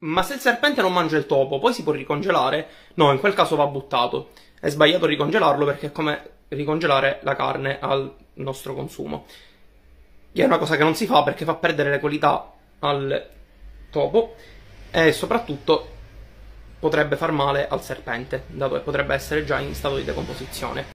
Ma se il serpente non mangia il topo, poi si può ricongelare? No, in quel caso va buttato. È sbagliato ricongelarlo perché è come ricongelare la carne al nostro consumo. Che è una cosa che non si fa perché fa perdere le qualità al topo e soprattutto potrebbe far male al serpente, dato che potrebbe essere già in stato di decomposizione.